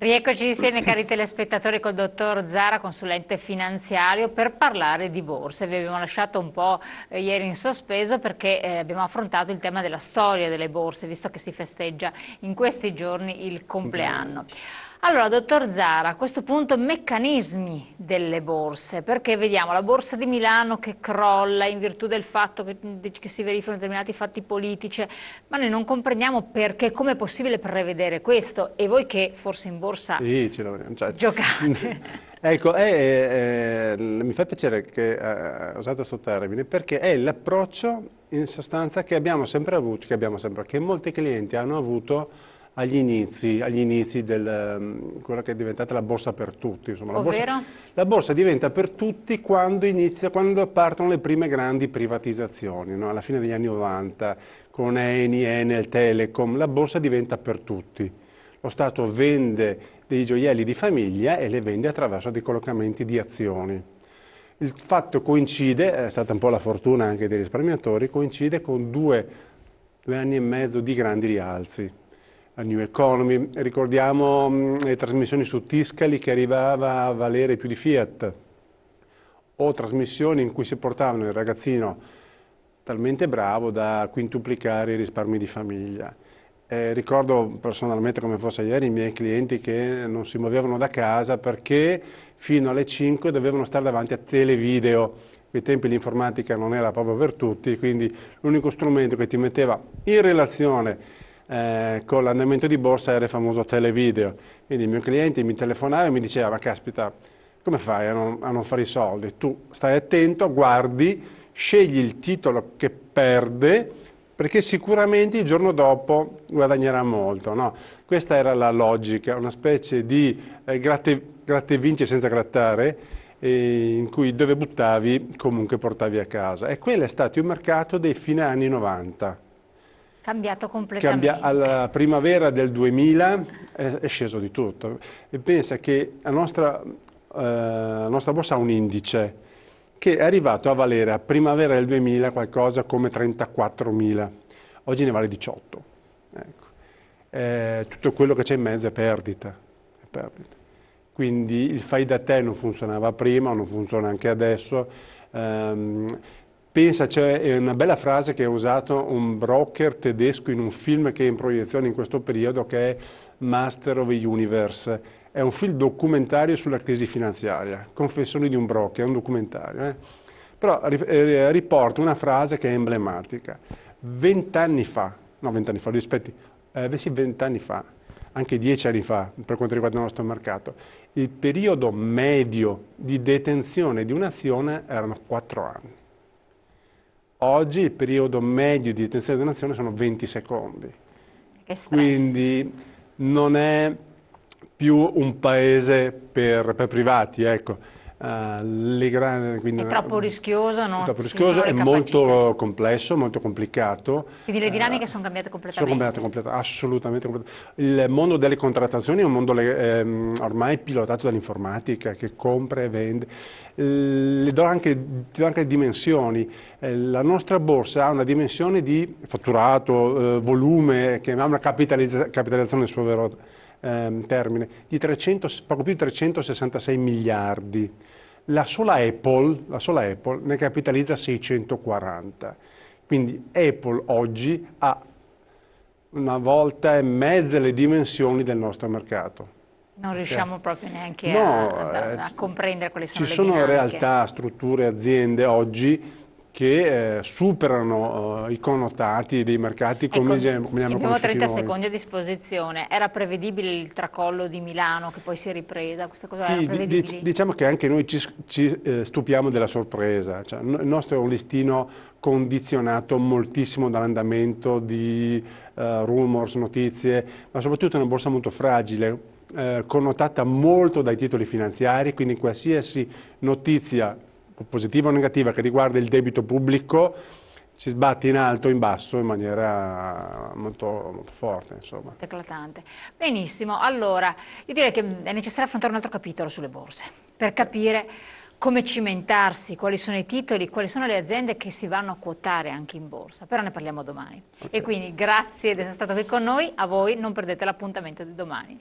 Rieccoci insieme cari telespettatori col dottor Zara, consulente finanziario, per parlare di borse. Vi abbiamo lasciato un po' eh, ieri in sospeso perché eh, abbiamo affrontato il tema della storia delle borse, visto che si festeggia in questi giorni il compleanno. Allora, dottor Zara, a questo punto meccanismi delle borse, perché vediamo la borsa di Milano che crolla in virtù del fatto che, che si verificano determinati fatti politici, ma noi non comprendiamo perché, come è possibile prevedere questo e voi che forse in borsa sì, cioè, giocate. ecco, è, è, mi fa piacere che eh, ha uh, usato questo termine perché è l'approccio in sostanza che abbiamo sempre avuto, che, abbiamo sempre, che molti clienti hanno avuto agli inizi, agli inizi del, mm, quella che è diventata la borsa per tutti. Insomma, la, oh, borsa, la, borsa, diventa per tutti quando, inizia, quando partono le prime grandi privatizzazioni, no? alla fine degli anni 90, con Eni, Enel, Telecom, la borsa diventa per tutti. Lo Stato vende dei gioielli di famiglia e le vende attraverso dei collocamenti di azioni. Il fatto coincide, è stata un po' la fortuna anche dei risparmiatori, coincide con due, due anni e mezzo di grandi rialzi al New Economy. Ricordiamo mm, le trasmissioni su Tiscali che arrivava a valere più di Fiat o trasmissioni in cui si portavano il ragazzino talmente bravo da quintuplicare i risparmi di famiglia. Eh, ricordo personalmente come fosse ieri i miei clienti che non si muovevano da casa perché fino alle 5 dovevano stare davanti a televideo. Ai tempi l'informatica non era proprio per tutti, quindi l'unico strumento che ti metteva in relazione eh, con l'andamento di borsa era il famoso televideo. Quindi il mio cliente mi telefonava e mi diceva, ma caspita, come fai a non, a non fare i soldi? Tu stai attento, guardi, scegli il titolo che perde, perché sicuramente il giorno dopo guadagnerà molto. No? Questa era la logica, una specie di eh, gratte, gratte vinci senza grattare, in cui dove buttavi comunque portavi a casa. E quello è stato il mercato dei fine anni 90 cambiato completamente. Cambia, alla primavera del 2000 è, è sceso di tutto. E pensa che la nostra, eh, la nostra borsa ha un indice che è arrivato a valere a primavera del 2000 qualcosa come 34.000. Oggi ne vale 18. Ecco. Eh, tutto quello che c'è in mezzo è perdita. È perdita. Quindi il fai da te non funzionava prima, non funziona anche adesso. Um, Pensa, c'è cioè, una bella frase che ha usato un broker tedesco in un film che è in proiezione in questo periodo che è Master of the Universe. È un film documentario sulla crisi finanziaria, Confessioni di un broker, è un documentario. Eh? Però eh, eh riporta una frase che è emblematica. Vent'anni fa, no vent'anni fa, rispetti, eh, vent'anni fa, anche dieci anni fa per quanto riguarda il nostro mercato, il periodo medio di detenzione di un'azione erano quattro anni. Oggi il periodo medio di detenzione di donazione sono 20 secondi. Quindi non è più un paese per, per privati, ecco eh, le grandi, quindi, è troppo eh, rischioso, no? È troppo rischioso, è molto complesso, molto complicato. Quindi le eh, dinamiche uh, sono cambiate completamente? Sono cambiate completamente, assolutamente. Completamente. Il mondo delle contrattazioni è un mondo ehm, ormai pilotato dall'informatica che compra e vende. Le do anche, ti do anche dimensioni. La nostra borsa ha una dimensione di fatturato, eh, volume, che ha una capitalizzazione del suo vero ehm, termine, di 300, poco più di 366 miliardi. La sola, Apple, la sola Apple ne capitalizza 640. Quindi Apple oggi ha una volta e mezza le dimensioni del nostro mercato. Non cioè, riusciamo cioè, proprio neanche no, a, a, a, eh, comprendere quali sono le dinamiche. Ci sono realtà, strutture, aziende oggi che eh, superano eh, i connotati dei mercati come ecco, abbiamo conosciuti Abbiamo 30 noi. secondi a disposizione. Era prevedibile il tracollo di Milano che poi si è ripresa? Questa cosa sì, era dic diciamo che anche noi ci, ci eh, stupiamo della sorpresa. Cioè, il nostro è un listino condizionato moltissimo dall'andamento di eh, rumors, notizie, ma soprattutto è una borsa molto fragile, eh, connotata molto dai titoli finanziari, quindi qualsiasi notizia positiva o negativa che riguarda il debito pubblico si sbatte in alto o in basso in maniera molto, molto forte. Insomma. Eclatante. Benissimo, allora io direi che è necessario affrontare un altro capitolo sulle borse per capire come cimentarsi, quali sono i titoli, quali sono le aziende che si vanno a quotare anche in borsa, però ne parliamo domani. Okay. E quindi grazie di essere stato qui con noi, a voi non perdete l'appuntamento di domani.